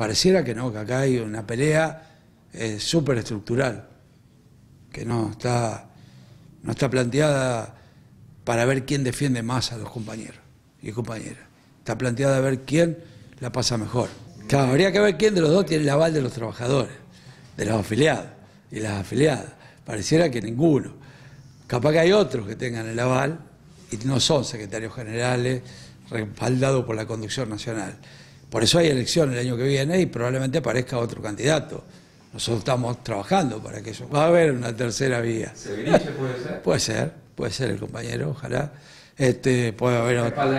Pareciera que no, que acá hay una pelea eh, súper estructural, que no está, no está planteada para ver quién defiende más a los compañeros y compañeras. Está planteada a ver quién la pasa mejor. Claro, habría que ver quién de los dos tiene el aval de los trabajadores, de los afiliados y las afiliadas. Pareciera que ninguno. Capaz que hay otros que tengan el aval y no son secretarios generales respaldados por la conducción nacional. Por eso hay elección el año que viene y probablemente aparezca otro candidato. Nosotros estamos trabajando para que eso. Va a haber una tercera vía. Sebriche puede ser? Puede ser, puede ser el compañero, ojalá. Este, puede haber otro.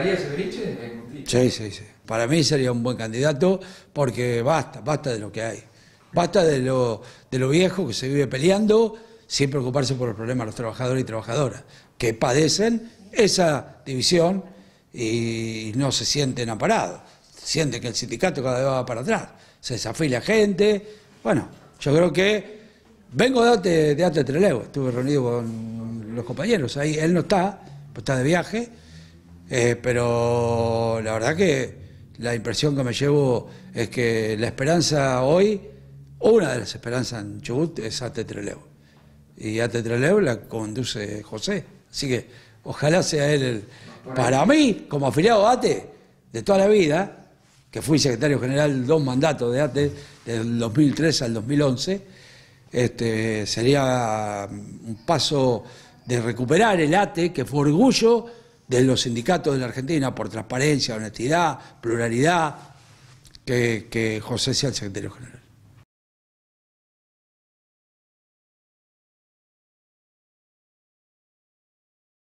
Sí, sí, sí. Para mí sería un buen candidato porque basta, basta de lo que hay. Basta de lo, de lo viejo que se vive peleando sin preocuparse por los problemas de los trabajadores y trabajadoras, que padecen esa división y no se sienten amparados siente que el sindicato cada vez va para atrás, se desafía la gente. Bueno, yo creo que vengo de, de Ate Trelew... estuve reunido con los compañeros, ahí él no está, pues está de viaje, eh, pero la verdad que la impresión que me llevo es que la esperanza hoy, una de las esperanzas en Chubut es Ate Trelew... Y Ate Trelew la conduce José. Así que ojalá sea él para mí, como afiliado ATE de toda la vida, que fui secretario general dos mandatos de ATE, del 2003 al 2011, este, sería un paso de recuperar el ATE, que fue orgullo de los sindicatos de la Argentina por transparencia, honestidad, pluralidad, que José sea el secretario general.